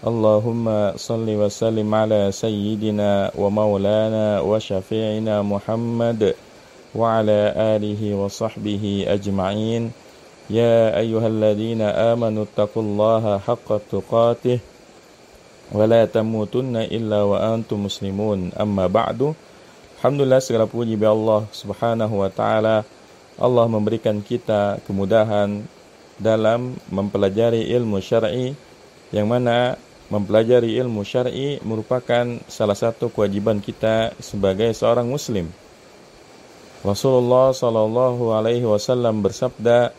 اللهم صل وسلم على سيدنا ومولانا وشفيعنا محمد وعلى آله وصحبه أجمعين يا أيها الذين آمنوا اتقوا الله حق تقاته ولا تموتن إلا وأنتم مسلمون أما بعد الحمد لله segala puji bagi Allah subhanahu wa ta'ala Allah memberikan kita kemudahan dalam mempelajari ilmu syar'i yang mana mempelajari ilmu syar'i merupakan salah satu kewajiban kita sebagai seorang muslim. Rasulullah Shallallahu alaihi wasallam bersabda,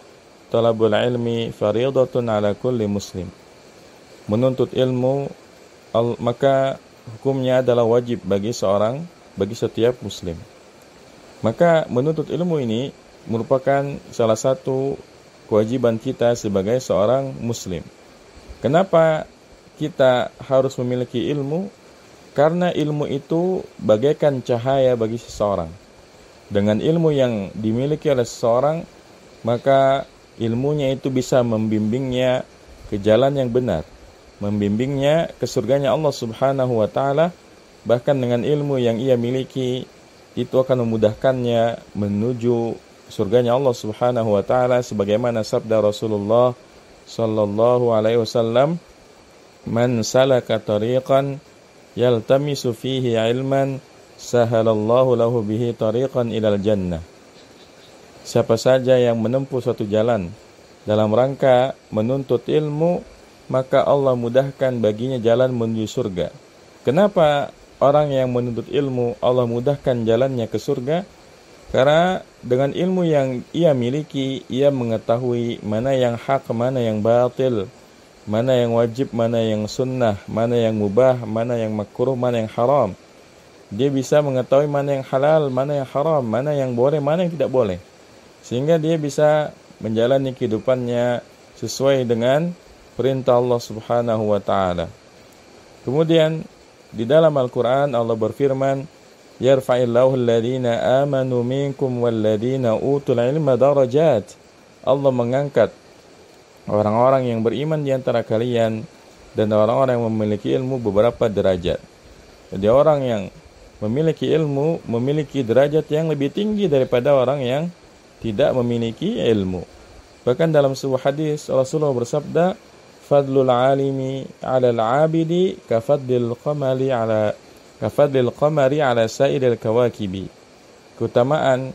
"Talabul ilmi fariidatun ala kulli muslim." Menuntut ilmu maka hukumnya adalah wajib bagi seorang bagi setiap muslim. Maka menuntut ilmu ini merupakan salah satu kewajiban kita sebagai seorang muslim. Kenapa kita harus memiliki ilmu karena ilmu itu bagaikan cahaya bagi seseorang. Dengan ilmu yang dimiliki oleh seseorang, maka ilmunya itu bisa membimbingnya ke jalan yang benar, membimbingnya ke surganya Allah Subhanahu wa taala, bahkan dengan ilmu yang ia miliki itu akan memudahkannya menuju surganya Allah Subhanahu wa taala sebagaimana sabda Rasulullah sallallahu alaihi wasallam Man salaka tariqan yaltamisu fihi ilman sahalallahu lahu bihi tariqan ilal jannah. Siapa saja yang menempuh suatu jalan dalam rangka menuntut ilmu, maka Allah mudahkan baginya jalan menuju surga. Kenapa orang yang menuntut ilmu Allah mudahkan jalannya ke surga? Karena dengan ilmu yang ia miliki, ia mengetahui mana yang hak, mana yang batil, mana yang wajib, mana yang sunnah, mana yang mubah, mana yang makruh, mana yang haram. Dia bisa mengetahui mana yang halal, mana yang haram, mana yang boleh, mana yang tidak boleh. Sehingga dia bisa menjalani kehidupannya sesuai dengan perintah Allah Subhanahu wa taala. Kemudian di dalam Al-Qur'an Allah berfirman, "Yarfa'illahu alladhina amanu minkum walladhina utul ilma darajat." Allah mengangkat orang-orang yang beriman di antara kalian dan orang-orang yang memiliki ilmu beberapa derajat. Jadi orang yang memiliki ilmu memiliki derajat yang lebih tinggi daripada orang yang tidak memiliki ilmu. Bahkan dalam sebuah hadis Rasulullah bersabda, "Fadlul alimi 'ala al-'abidi ka fadlil qamari 'ala ka fadlil qamari 'ala sa'iril kawakibi." Keutamaan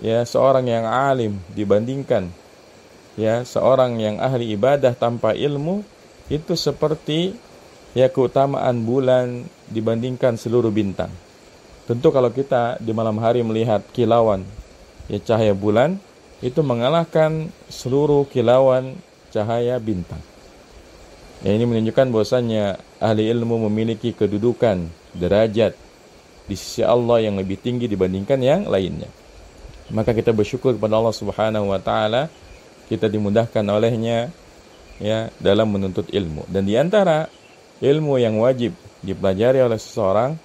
ya seorang yang alim dibandingkan ya seorang yang ahli ibadah tanpa ilmu itu seperti ya keutamaan bulan dibandingkan seluruh bintang. Tentu kalau kita di malam hari melihat kilauan ya cahaya bulan itu mengalahkan seluruh kilauan cahaya bintang. Ya, ini menunjukkan bahwasanya ahli ilmu memiliki kedudukan derajat di sisi Allah yang lebih tinggi dibandingkan yang lainnya. Maka kita bersyukur kepada Allah Subhanahu wa taala kita dimudahkan olehnya ya dalam menuntut ilmu. Dan diantara ilmu yang wajib dipelajari oleh seseorang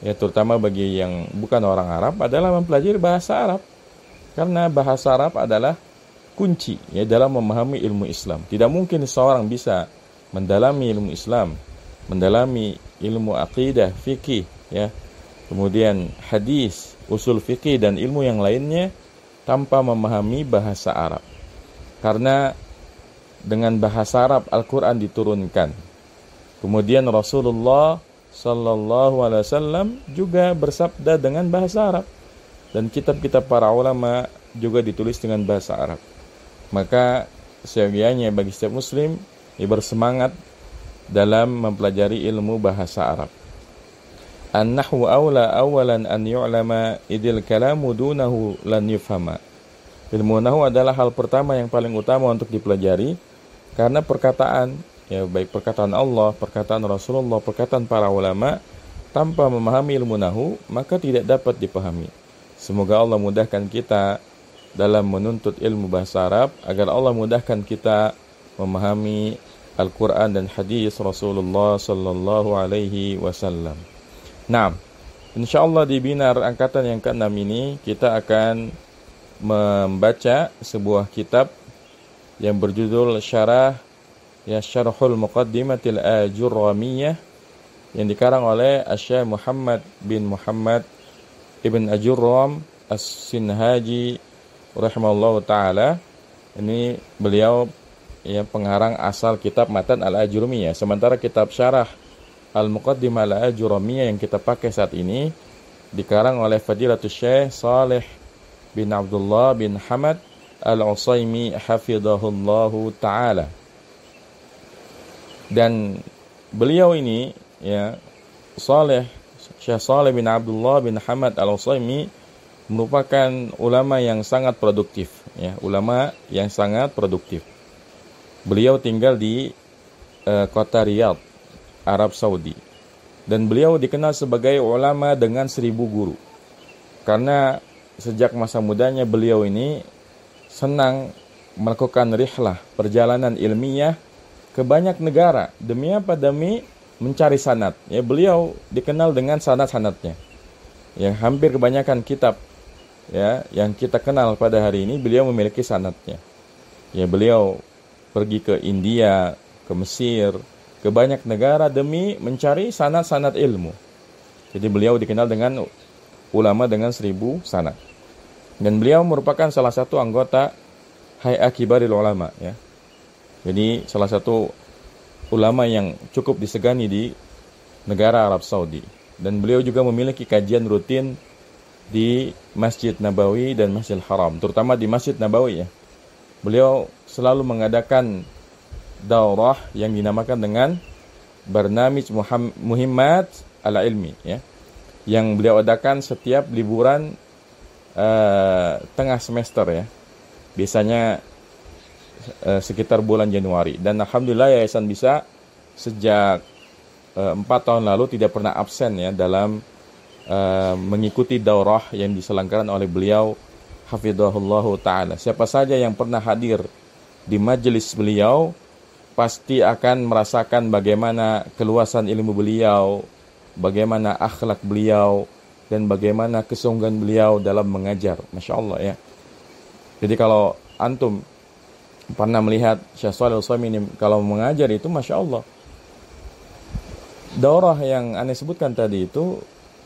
ya terutama bagi yang bukan orang Arab adalah mempelajari bahasa Arab. Karena bahasa Arab adalah kunci ya dalam memahami ilmu Islam. Tidak mungkin seseorang bisa mendalami ilmu Islam, mendalami ilmu aqidah fikih ya. Kemudian hadis, usul fikih dan ilmu yang lainnya tanpa memahami bahasa Arab karena dengan bahasa Arab Al-Quran diturunkan. Kemudian Rasulullah Sallallahu Alaihi Wasallam juga bersabda dengan bahasa Arab dan kitab-kitab para ulama juga ditulis dengan bahasa Arab. Maka seyogianya bagi setiap muslim ia bersemangat dalam mempelajari ilmu bahasa Arab. An-nahwu awla awalan an yu'lama idil kalamu dunahu lan yufhama. Ilmu nahu adalah hal pertama yang paling utama untuk dipelajari karena perkataan ya baik perkataan Allah, perkataan Rasulullah, perkataan para ulama tanpa memahami ilmu nahu maka tidak dapat dipahami. Semoga Allah mudahkan kita dalam menuntut ilmu bahasa Arab agar Allah mudahkan kita memahami Al-Quran dan hadis Rasulullah Sallallahu Alaihi Wasallam. Nah, insya Allah di binar angkatan yang keenam ini kita akan membaca sebuah kitab yang berjudul Syarah ya Syarhul Muqaddimatil Ajurramiyah yang dikarang oleh Asy Muhammad bin Muhammad Ibn Ajurram As-Sinhaji rahimallahu taala. Ini beliau ya pengarang asal kitab Matan Al-Ajurmiyah. Sementara kitab Syarah Al-Muqaddimah Al-Ajurmiyah yang kita pakai saat ini dikarang oleh Fadilatul Syekh Saleh bin Abdullah bin Hamad Al-Usaimi hafidhahullahu taala. Dan beliau ini ya Saleh Syekh Saleh bin Abdullah bin Hamad Al-Usaimi merupakan ulama yang sangat produktif ya, ulama yang sangat produktif. Beliau tinggal di uh, kota Riyadh, Arab Saudi. Dan beliau dikenal sebagai ulama dengan seribu guru. Karena sejak masa mudanya beliau ini senang melakukan rihlah, perjalanan ilmiah ke banyak negara. Demi apa? Demi mencari sanat. Ya, beliau dikenal dengan sanat-sanatnya. Ya, hampir kebanyakan kitab ya yang kita kenal pada hari ini beliau memiliki sanatnya. Ya, beliau pergi ke India, ke Mesir, ke banyak negara demi mencari sanat-sanat ilmu. Jadi beliau dikenal dengan ulama dengan seribu sanat. Dan beliau merupakan salah satu anggota Hai Akibar Ulama ya. Jadi salah satu ulama yang cukup disegani di negara Arab Saudi. Dan beliau juga memiliki kajian rutin di Masjid Nabawi dan Masjid Haram, terutama di Masjid Nabawi ya. Beliau selalu mengadakan daurah yang dinamakan dengan Barnamij Muhammad Al Ilmi ya. Yang beliau adakan setiap liburan Eh, tengah semester ya. Biasanya uh, sekitar bulan Januari dan alhamdulillah Yayasan Bisa sejak eh, empat uh, tahun lalu tidak pernah absen ya dalam uh, mengikuti daurah yang diselenggarakan oleh beliau hafidhahullah taala. Siapa saja yang pernah hadir di majelis beliau pasti akan merasakan bagaimana keluasan ilmu beliau, bagaimana akhlak beliau, dan bagaimana kesungguhan beliau dalam mengajar. Masya Allah ya. Jadi kalau antum pernah melihat Syekh Shalih ini kalau mengajar itu Masya Allah. Daurah yang aneh sebutkan tadi itu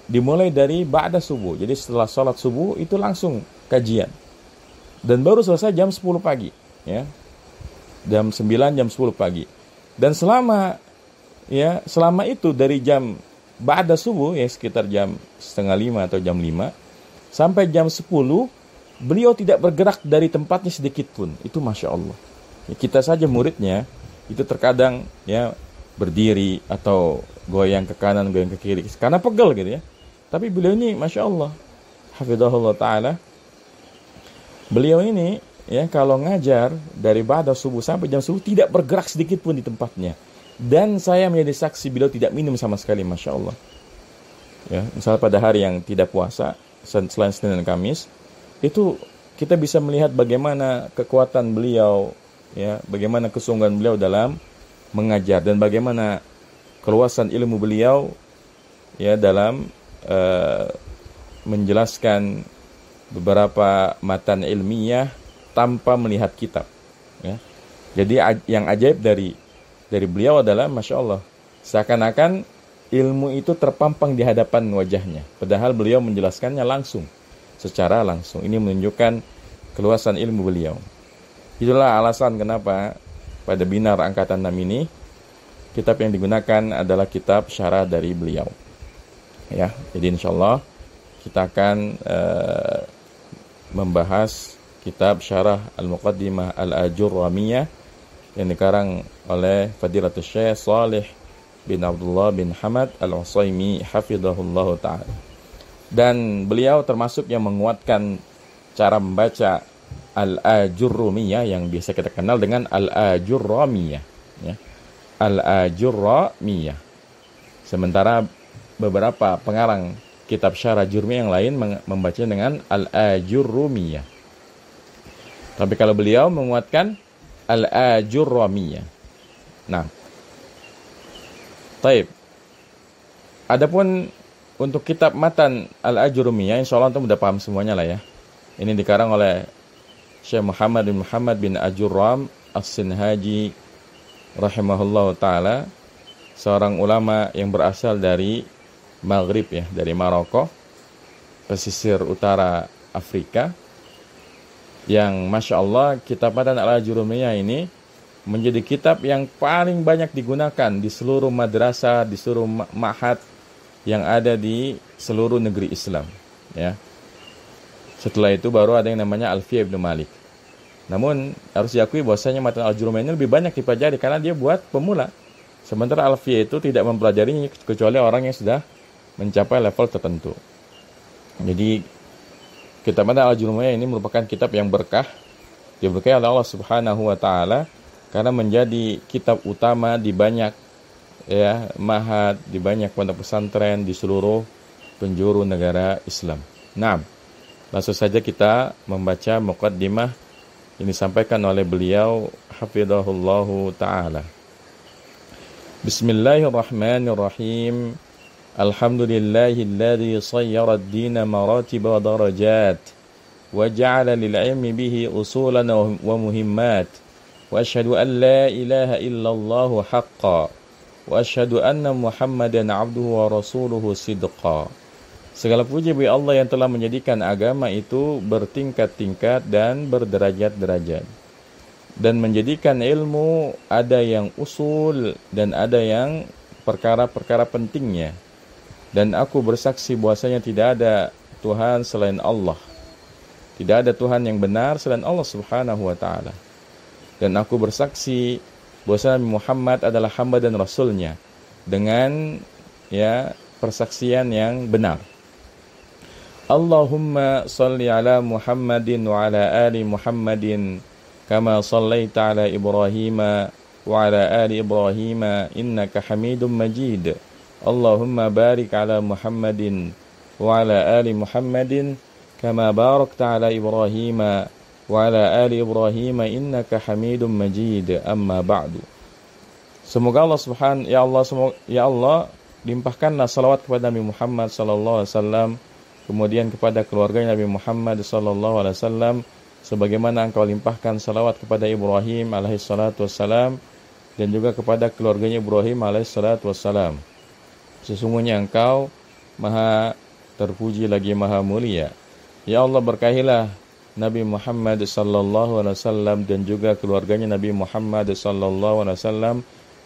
dimulai dari ba'da subuh. Jadi setelah sholat subuh itu langsung kajian. Dan baru selesai jam 10 pagi. ya Jam 9, jam 10 pagi. Dan selama ya selama itu dari jam Ba'da subuh ya sekitar jam setengah lima atau jam lima sampai jam sepuluh beliau tidak bergerak dari tempatnya sedikit pun itu masya Allah ya, kita saja muridnya itu terkadang ya berdiri atau goyang ke kanan goyang ke kiri karena pegel gitu ya tapi beliau ini masya Allah hafidahullah taala beliau ini ya kalau ngajar dari ba'da subuh sampai jam subuh tidak bergerak sedikit pun di tempatnya dan saya menjadi saksi beliau tidak minum sama sekali masya Allah ya misal pada hari yang tidak puasa selain Senin dan Kamis itu kita bisa melihat bagaimana kekuatan beliau ya bagaimana kesungguhan beliau dalam mengajar dan bagaimana keluasan ilmu beliau ya dalam uh, menjelaskan beberapa matan ilmiah tanpa melihat kitab ya. Jadi yang ajaib dari dari beliau adalah Masya Allah. Seakan-akan ilmu itu terpampang di hadapan wajahnya. Padahal beliau menjelaskannya langsung. Secara langsung. Ini menunjukkan keluasan ilmu beliau. Itulah alasan kenapa pada binar angkatan 6 ini kitab yang digunakan adalah kitab syarah dari beliau. Ya, jadi insya Allah kita akan uh, membahas kitab syarah Al-Muqaddimah Al-Ajurramiyah yang sekarang oleh Fadilatul Syekh Salih bin Abdullah bin Hamad Al-Usaimi hafizahullah taala. Dan beliau termasuk yang menguatkan cara membaca Al-Ajurrumiyah yang biasa kita kenal dengan Al-Ajurramiyah ya. Al-Ajurramiyah. Sementara beberapa pengarang kitab syarah jurmi yang lain membaca dengan Al-Ajurrumiyah. Tapi kalau beliau menguatkan Al-Ajurramiyah Nah, taib. Adapun untuk kitab matan Al-Ajurumiyah, insya Allah antum udah paham semuanya lah ya. Ini dikarang oleh Syekh Muhammad bin Muhammad bin Ajurram As-Sinhaji rahimahullah taala seorang ulama yang berasal dari Maghrib ya, dari Maroko, pesisir utara Afrika, yang masya Allah kitab Matan al ajurumiyah ini menjadi kitab yang paling banyak digunakan di seluruh madrasah, di seluruh mahat yang ada di seluruh negeri Islam, ya. Setelah itu baru ada yang namanya Alfiya Ibnu Malik. Namun harus diakui bahwasanya matan al ini lebih banyak dipelajari karena dia buat pemula. Sementara Alfiya itu tidak mempelajarinya kecuali orang yang sudah mencapai level tertentu. Jadi kitab Matan al ini merupakan kitab yang berkah Dia berkah oleh Allah Subhanahu wa taala karena menjadi kitab utama di banyak ya mahat di banyak pondok pesantren di seluruh penjuru negara Islam. Nah, langsung saja kita membaca mukaddimah ini sampaikan oleh beliau hafizahullahu taala. Bismillahirrahmanirrahim. Alhamdulillahilladzi sayyara ad-din maratiba wa darajat wa ja'ala lil 'ilmi bihi usulan wa muhimmat. وأشهد أن لا إله إلا الله حقا وأشهد أن محمدا عبده ورسوله صدقا Segala puji bagi Allah yang telah menjadikan agama itu bertingkat-tingkat dan berderajat-derajat dan menjadikan ilmu ada yang usul dan ada yang perkara-perkara pentingnya dan aku bersaksi bahwasanya tidak ada Tuhan selain Allah tidak ada Tuhan yang benar selain Allah Subhanahu wa taala dan aku bersaksi bahwa Muhammad adalah hamba dan rasulnya dengan ya persaksian yang benar. Allahumma salli ala Muhammadin wa ala ali Muhammadin kama sallaita ala Ibrahim wa ala ali Ibrahim innaka Hamidum Majid. Allahumma barik ala Muhammadin wa ala ali Muhammadin kama barakta ala Ibrahim وعلى آل إبراهيم إنك حميد مجيد أما بعد Semoga Allah Subhan ya Allah semoga, ya Allah limpahkanlah salawat kepada Nabi Muhammad sallallahu alaihi wasallam kemudian kepada keluarga Nabi Muhammad sallallahu alaihi wasallam sebagaimana engkau limpahkan salawat kepada Ibrahim alaihi salatu wasallam dan juga kepada keluarganya Ibrahim alaihi salatu wasallam. Sesungguhnya engkau maha terpuji lagi maha mulia. Ya Allah berkahilah Nabi Muhammad sallallahu alaihi wasallam dan juga keluarganya Nabi Muhammad sallallahu alaihi wasallam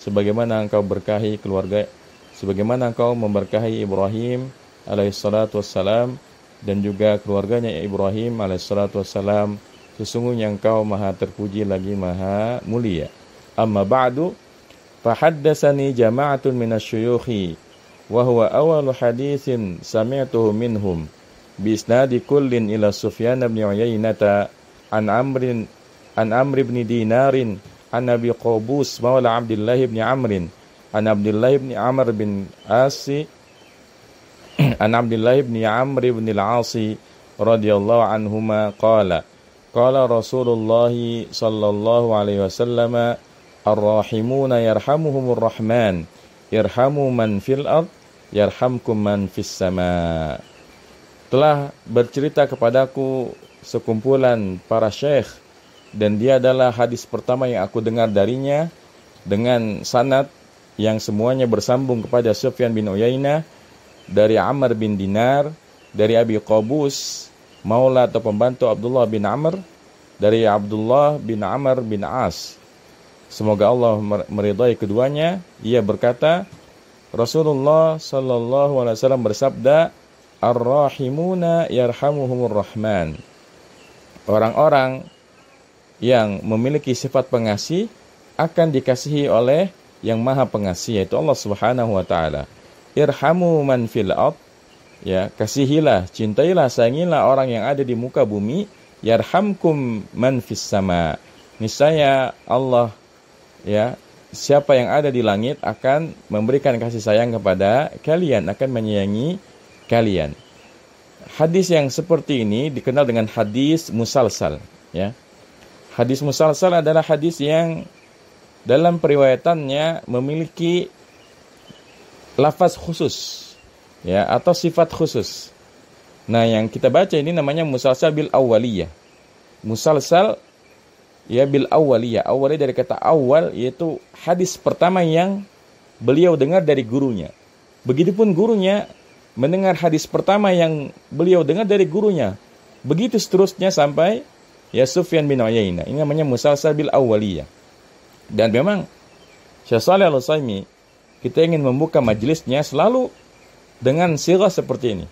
sebagaimana engkau berkahi keluarga sebagaimana engkau memberkahi Ibrahim alaihissalatu wassalam dan juga keluarganya Ibrahim alaihissalatu wassalam sesungguhnya engkau maha terpuji lagi maha mulia amma ba'du fahaddatsani jama'atun minasyuyukhi wa huwa awalu haditsin sami'tuhu minhum بإسناد كل إلى سفيان بن عيينة عن عمرو عن عمرو بن دينار عن أبي قابوس مولى عبد الله بن عمرو عن عبد الله بن عمر بن عاص عن عبد الله بن عمرو بن العاص رضي الله عنهما قال قال رسول الله صلى الله عليه وسلم الراحمون يرحمهم الرحمن ارحموا من في الأرض يرحمكم من في السماء telah bercerita kepadaku sekumpulan para syekh dan dia adalah hadis pertama yang aku dengar darinya dengan sanad yang semuanya bersambung kepada Sufyan bin Uyainah dari Amr bin Dinar dari Abi Qabus maula atau pembantu Abdullah bin Amr dari Abdullah bin Amr bin As semoga Allah meridai keduanya ia berkata Rasulullah sallallahu alaihi wasallam bersabda Ar-Rahimuna Yarhamuhumur Rahman. Orang-orang yang memiliki sifat pengasih akan dikasihi oleh yang maha pengasih yaitu Allah Subhanahu wa taala. Irhamu man fil ya kasihilah cintailah sayangilah orang yang ada di muka bumi yarhamkum man fis sama niscaya Allah ya siapa yang ada di langit akan memberikan kasih sayang kepada kalian akan menyayangi kalian. Hadis yang seperti ini dikenal dengan hadis musalsal, ya. Hadis musalsal adalah hadis yang dalam periwayatannya memiliki lafaz khusus ya atau sifat khusus. Nah, yang kita baca ini namanya musalsal bil awaliyah. Musalsal ya bil awaliyah. awali dari kata awal yaitu hadis pertama yang beliau dengar dari gurunya. Begitupun gurunya mendengar hadis pertama yang beliau dengar dari gurunya. Begitu seterusnya sampai ya Sufyan bin Uyainah. Ini namanya musalsal bil awwaliyah. Dan memang Syekh Shalih al utsaimin kita ingin membuka majelisnya selalu dengan sirah seperti ini.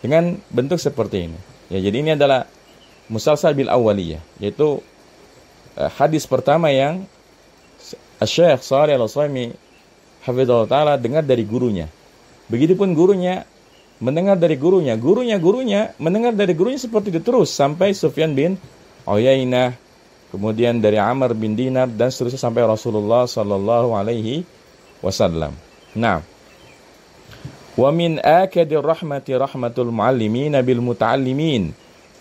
Dengan bentuk seperti ini. Ya, jadi ini adalah musalsal bil awwaliyah, yaitu uh, hadis pertama yang Syekh Shalih al-Utsaimin hafizahullah taala dengar dari gurunya. Begitupun gurunya mendengar dari gurunya, gurunya gurunya mendengar dari gurunya seperti itu terus sampai Sufyan bin Uyainah, kemudian dari Amr bin Dinar dan seterusnya sampai Rasulullah Shallallahu Alaihi Wasallam. Nah, wa min akadir rahmati rahmatul muallimin bil muta'allimin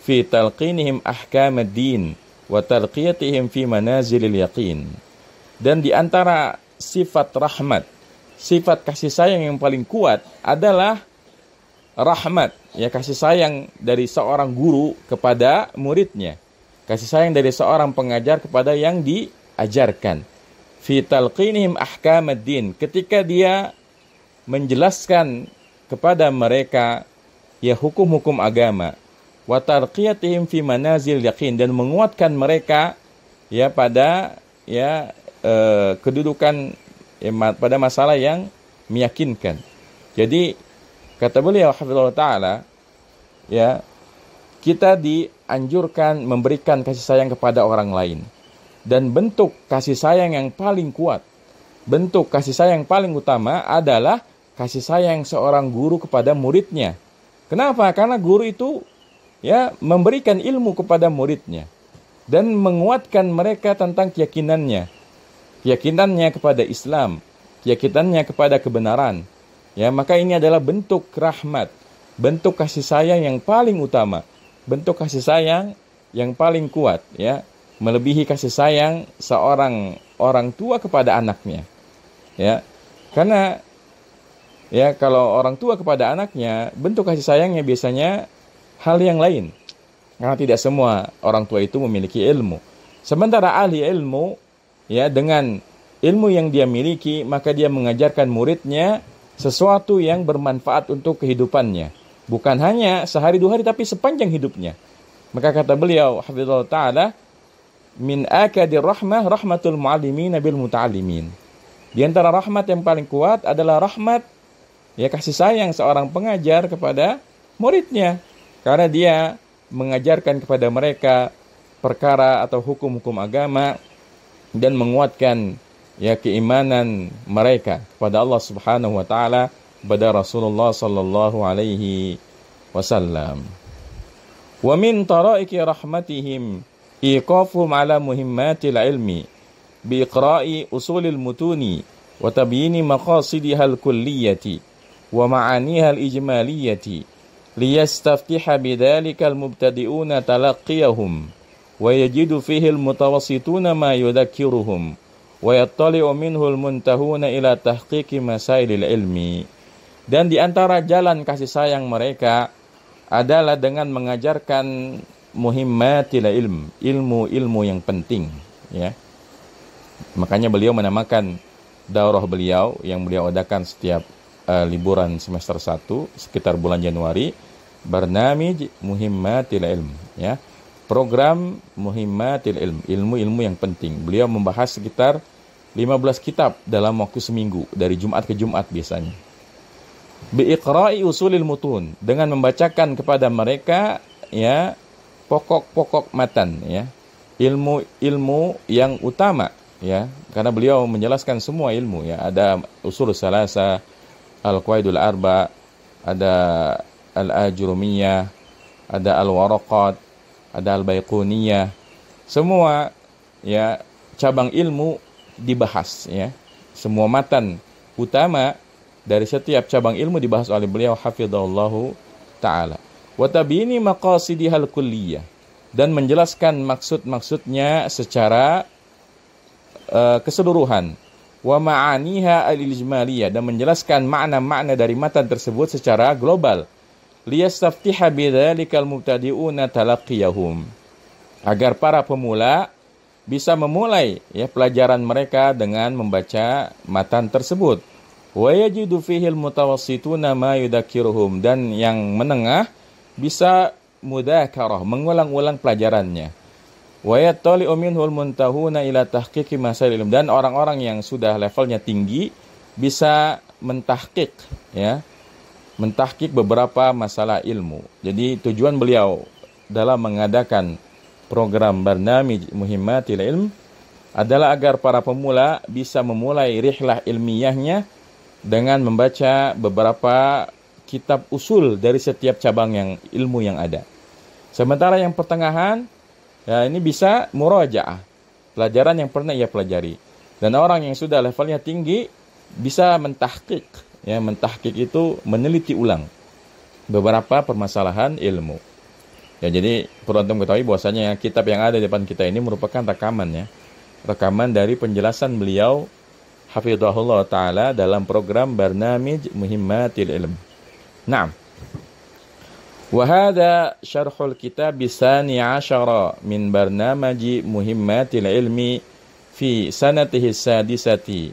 fi talqinihim ahkam ad-din wa tarqiyatihim fi manazilil yaqin. Dan di antara sifat rahmat sifat kasih sayang yang paling kuat adalah rahmat, ya kasih sayang dari seorang guru kepada muridnya. Kasih sayang dari seorang pengajar kepada yang diajarkan. Vital talqinihim ahkamaddin, ketika dia menjelaskan kepada mereka ya hukum-hukum agama wa tarqiyatihim fi manazil yakin dan menguatkan mereka ya pada ya eh, kedudukan Ya, pada masalah yang meyakinkan. Jadi kata beliau hafizallahu taala ya kita dianjurkan memberikan kasih sayang kepada orang lain. Dan bentuk kasih sayang yang paling kuat, bentuk kasih sayang paling utama adalah kasih sayang seorang guru kepada muridnya. Kenapa? Karena guru itu ya memberikan ilmu kepada muridnya dan menguatkan mereka tentang keyakinannya keyakinannya kepada Islam, keyakinannya kepada kebenaran. Ya, maka ini adalah bentuk rahmat, bentuk kasih sayang yang paling utama, bentuk kasih sayang yang paling kuat ya, melebihi kasih sayang seorang orang tua kepada anaknya. Ya. Karena ya kalau orang tua kepada anaknya, bentuk kasih sayangnya biasanya hal yang lain. Karena tidak semua orang tua itu memiliki ilmu. Sementara ahli ilmu ya dengan ilmu yang dia miliki maka dia mengajarkan muridnya sesuatu yang bermanfaat untuk kehidupannya bukan hanya sehari dua hari tapi sepanjang hidupnya maka kata beliau hafizallahu taala min akadir rahmah rahmatul muallimin bil muta'allimin di antara rahmat yang paling kuat adalah rahmat ya kasih sayang seorang pengajar kepada muridnya karena dia mengajarkan kepada mereka perkara atau hukum-hukum agama dan menguatkan ya keimanan mereka kepada Allah Subhanahu wa taala kepada Rasulullah sallallahu alaihi wasallam. Wa min taraiki rahmatihim iqafum ala muhimmatil ilmi bi iqra'i usulil mutuni wa tabyini maqasidiha al-kulliyati wa ma'aniha al-ijmaliyati liyastaftiha bidzalika al-mubtadi'una talaqqiyahum ويجد فيه المتوسطون ما يذكرهم ويطلع منه المنتهون إلى تحقيق مسائل العلم dan di antara jalan kasih sayang mereka adalah dengan mengajarkan muhimmatil ilm ilmu-ilmu yang penting ya makanya beliau menamakan daurah beliau yang beliau adakan setiap uh, liburan semester 1 sekitar bulan Januari Barnamij Muhimmatil Ilm ya program Muhimmatil Ilm, ilmu-ilmu yang penting. Beliau membahas sekitar 15 kitab dalam waktu seminggu dari Jumat ke Jumat biasanya. Biiqra'i usulil mutun dengan membacakan kepada mereka ya pokok-pokok matan ya ilmu-ilmu yang utama ya karena beliau menjelaskan semua ilmu ya ada usul salasa al-qaidul arba ada al-ajrumiyah ada al-waraqat ada Al-Baiquniyah. Semua ya cabang ilmu dibahas ya. Semua matan utama dari setiap cabang ilmu dibahas oleh beliau hafizallahu taala. Wa tabini maqasidihal kulliyah dan menjelaskan maksud-maksudnya secara uh, keseluruhan wa ma'aniha al-ijmaliyah dan menjelaskan makna-makna dari matan tersebut secara global liyastaftiha bidzalikal mubtadi'una talaqiyahum agar para pemula bisa memulai ya pelajaran mereka dengan membaca matan tersebut wa yajidu fihil mutawassituna ma yudzakiruhum dan yang menengah bisa mudzakarah mengulang-ulang pelajarannya wa yattali'u minhul muntahuna ila tahqiqi masalil dan orang-orang yang sudah levelnya tinggi bisa mentahqiq ya mentahkik beberapa masalah ilmu. Jadi tujuan beliau dalam mengadakan program Barnami Muhimmatil Ilm adalah agar para pemula bisa memulai rihlah ilmiahnya dengan membaca beberapa kitab usul dari setiap cabang yang ilmu yang ada. Sementara yang pertengahan ya ini bisa murojaah, pelajaran yang pernah ia pelajari. Dan orang yang sudah levelnya tinggi bisa mentahkik Ya, mentahkik itu meneliti ulang beberapa permasalahan ilmu. Ya, jadi perlu antum ketahui bahwasanya kitab yang ada di depan kita ini merupakan rekaman ya. Rekaman dari penjelasan beliau Hafidhahullah Ta'ala dalam program Barnamij Muhimmatil Ilm. Naam. وهذا شرح الكتاب الثاني عشر min برنامج Muhimmatil ilmi fi sanatihi sadisati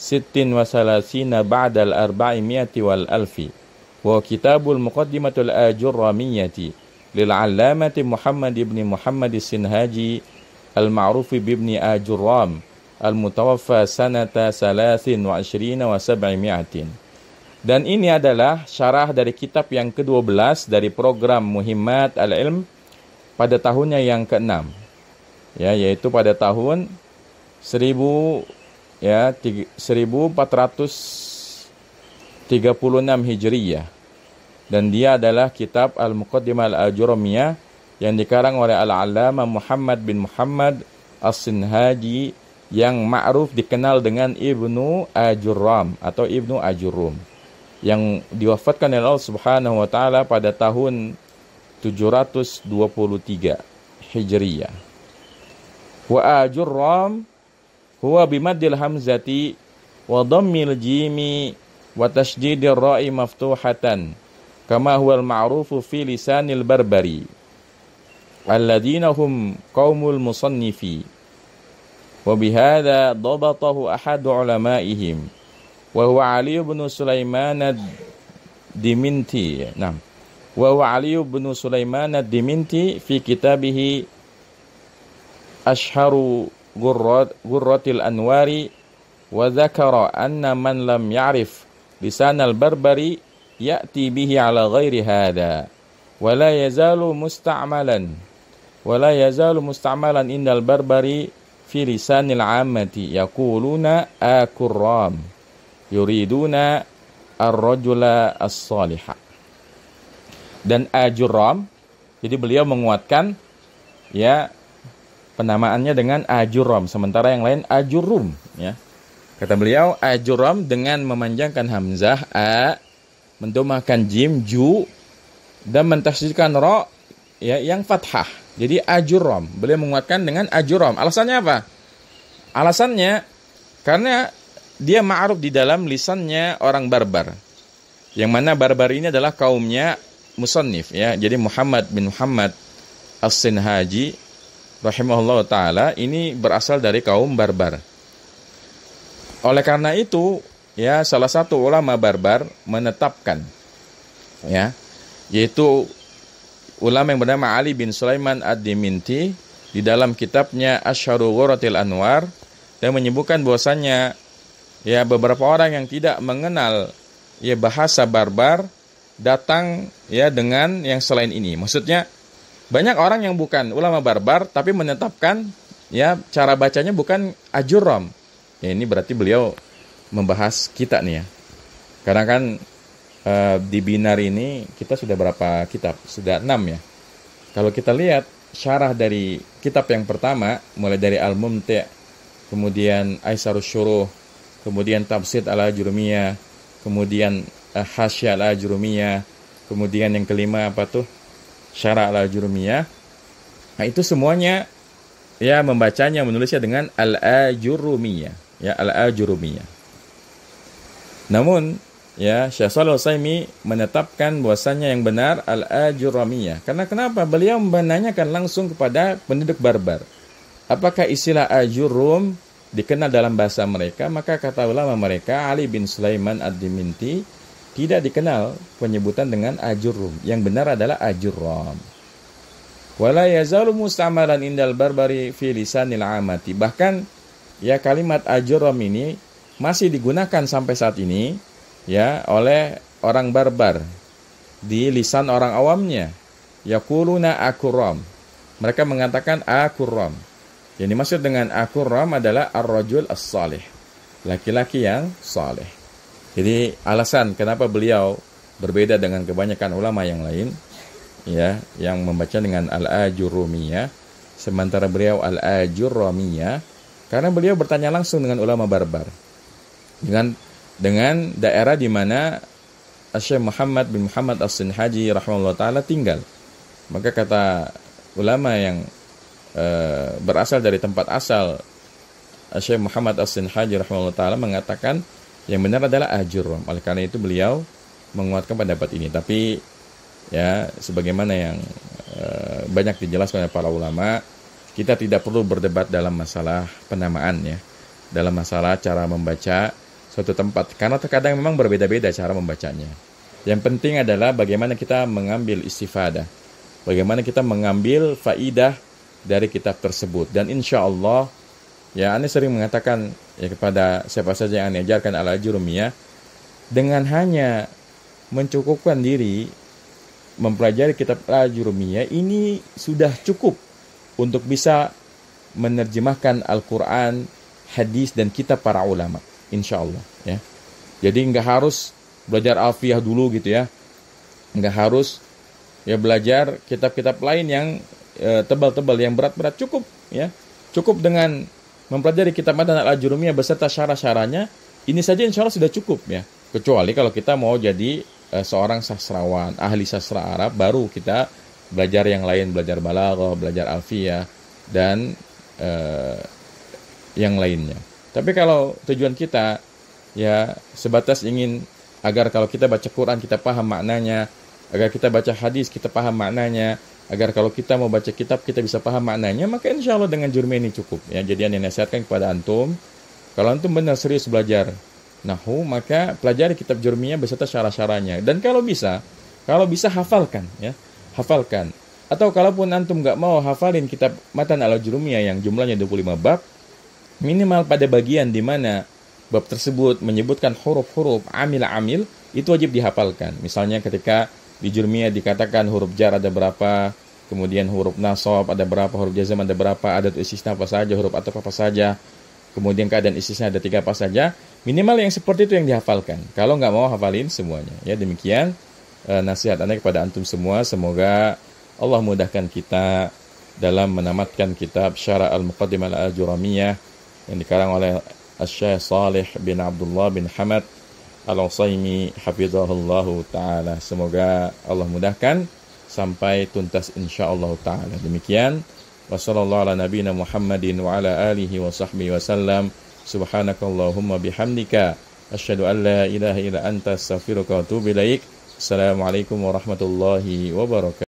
sittin wa salasina ba'dal arba'imiyati wal alfi wa kitabul muqaddimatul ajurramiyati lil allamati Muhammad ibn Muhammad Sinhaji al-ma'rufi bibni ajurram al-mutawaffa sanata salasin wa ashrina wa sab'imiatin dan ini adalah syarah dari kitab yang ke-12 dari program Muhimmat Al-Ilm pada tahunnya yang ke-6 ya yaitu pada tahun 1000 ya 1436 Hijriyah dan dia adalah kitab Al-Muqaddimah Al-Ajurumiyah yang dikarang oleh Al-Allamah Muhammad bin Muhammad As-Sinhaji yang ma'ruf dikenal dengan Ibnu Ajurram atau Ibnu Ajurum yang diwafatkan oleh Allah Subhanahu wa taala pada tahun 723 Hijriyah. Wa Ajurram هو بمد الهمزة وضم الجيم وتشديد الراء مفتوحة كما هو المعروف في لسان البربري الذين هم قوم المصنف وبهذا ضبطه أحد علمائهم وهو علي بن سليمان الدمنتي نعم وهو علي بن سليمان الدمنتي في كتابه أشهر gurratil anwari wa dzakara anna man lam ya'rif lisan al-barbari ya'ti bihi ala ghairi hadha wa la yazalu musta'malan wa la yazalu musta'malan indal barbari fi lisanil ammati yaquluna akurram yuriduna ar-rajula as-saliha dan ajurram jadi beliau menguatkan ya penamaannya dengan ajurom sementara yang lain ajurum ya kata beliau ajurom dengan memanjangkan hamzah a mendomahkan jim ju dan mentasjidkan ro ya yang fathah jadi ajurom beliau menguatkan dengan ajurom alasannya apa alasannya karena dia ma'ruf di dalam lisannya orang barbar yang mana barbar ini adalah kaumnya musannif ya jadi Muhammad bin Muhammad As-Sinhaji rahimahullah taala ini berasal dari kaum barbar. Oleh karena itu, ya salah satu ulama barbar menetapkan ya yaitu ulama yang bernama Ali bin Sulaiman Ad-Diminti di dalam kitabnya Asyharu Ghuratil Anwar dan menyebutkan bahwasanya ya beberapa orang yang tidak mengenal ya bahasa barbar datang ya dengan yang selain ini. Maksudnya banyak orang yang bukan ulama barbar tapi menetapkan ya cara bacanya bukan ajurom. Ya ini berarti beliau membahas kita nih ya. Karena kan e, di binar ini kita sudah berapa kitab? Sudah enam ya. Kalau kita lihat syarah dari kitab yang pertama mulai dari Al-Mumti' kemudian Aisyah Syuruh kemudian Tafsir ala Jurumiyah kemudian uh, Hasya ala Jurumiyah kemudian yang kelima apa tuh? syara al jurumiyah nah itu semuanya ya membacanya menulisnya dengan al ajurumiyah ya al ajurumiyah namun ya Syekh Shalal Saimi menetapkan bahwasanya yang benar al ajurumiyah karena kenapa beliau menanyakan langsung kepada penduduk barbar apakah istilah ajurum dikenal dalam bahasa mereka maka kata ulama mereka Ali bin Sulaiman ad-Diminti tidak dikenal penyebutan dengan ajurum. Yang benar adalah ajurum. Wala yazalu mustamalan indal barbari fi lisanil amati. Bahkan ya kalimat ajurum ini masih digunakan sampai saat ini ya oleh orang barbar di lisan orang awamnya. Yakuluna akurum Mereka mengatakan akurum Yang dimaksud dengan akurum adalah arrojul rajul as-salih. Laki-laki yang saleh. Jadi alasan kenapa beliau berbeda dengan kebanyakan ulama yang lain ya yang membaca dengan al-ajurumiyah sementara beliau al-ajurumiyah karena beliau bertanya langsung dengan ulama barbar dengan dengan daerah di mana Syekh Muhammad bin Muhammad As-Sinhaji rahimahullah taala tinggal. Maka kata ulama yang e, berasal dari tempat asal Syekh Muhammad As-Sinhaji rahimahullah taala mengatakan yang benar adalah ajur Oleh karena itu beliau menguatkan pendapat ini. Tapi ya sebagaimana yang e, banyak dijelaskan oleh para ulama, kita tidak perlu berdebat dalam masalah penamaan ya. Dalam masalah cara membaca suatu tempat karena terkadang memang berbeda-beda cara membacanya. Yang penting adalah bagaimana kita mengambil istifadah, bagaimana kita mengambil faidah dari kitab tersebut dan insya Allah Ya, Anda sering mengatakan ya kepada siapa saja yang Anda ajarkan ala jurumiyah dengan hanya mencukupkan diri mempelajari kitab Al-Jurumiyah ini sudah cukup untuk bisa menerjemahkan Al-Quran, hadis, dan kitab para ulama. Insya Allah. Ya. Jadi nggak harus belajar alfiah dulu gitu ya. Nggak harus ya belajar kitab-kitab lain yang eh, tebal-tebal, yang berat-berat. Cukup ya. Cukup dengan mempelajari kitab Madan al ajurumiyah beserta syarah-syarahnya, ini saja insya Allah sudah cukup ya. Kecuali kalau kita mau jadi uh, seorang sastrawan, ahli sastra Arab, baru kita belajar yang lain, belajar balaghah, belajar alfiyah, dan uh, yang lainnya. Tapi kalau tujuan kita ya sebatas ingin agar kalau kita baca Quran kita paham maknanya, agar kita baca hadis kita paham maknanya, agar kalau kita mau baca kitab kita bisa paham maknanya maka insya Allah dengan jurme ini cukup ya jadi yang dinasihatkan kepada antum kalau antum benar serius belajar nahu maka pelajari kitab jurminya beserta syarah-syarahnya dan kalau bisa kalau bisa hafalkan ya hafalkan atau kalaupun antum nggak mau hafalin kitab matan al jurmiyah yang jumlahnya 25 bab minimal pada bagian di mana bab tersebut menyebutkan huruf-huruf amil-amil itu wajib dihafalkan misalnya ketika di jurmia dikatakan huruf jar ada berapa, kemudian huruf nasab ada berapa, huruf jazam ada berapa, adat istisna apa saja, huruf atau apa saja, kemudian keadaan istisna ada tiga apa saja. Minimal yang seperti itu yang dihafalkan. Kalau nggak mau hafalin semuanya. Ya demikian e, nasihat anda kepada antum semua. Semoga Allah mudahkan kita dalam menamatkan kitab Syara al-Muqaddimah al-Juramiyah yang dikarang oleh Syekh Salih bin Abdullah bin Hamad Al-Utsaimin hafizahullahu taala. Semoga Allah mudahkan sampai tuntas insyaallah taala. Demikian wassalamualaikum warahmatullahi wabarakatuh.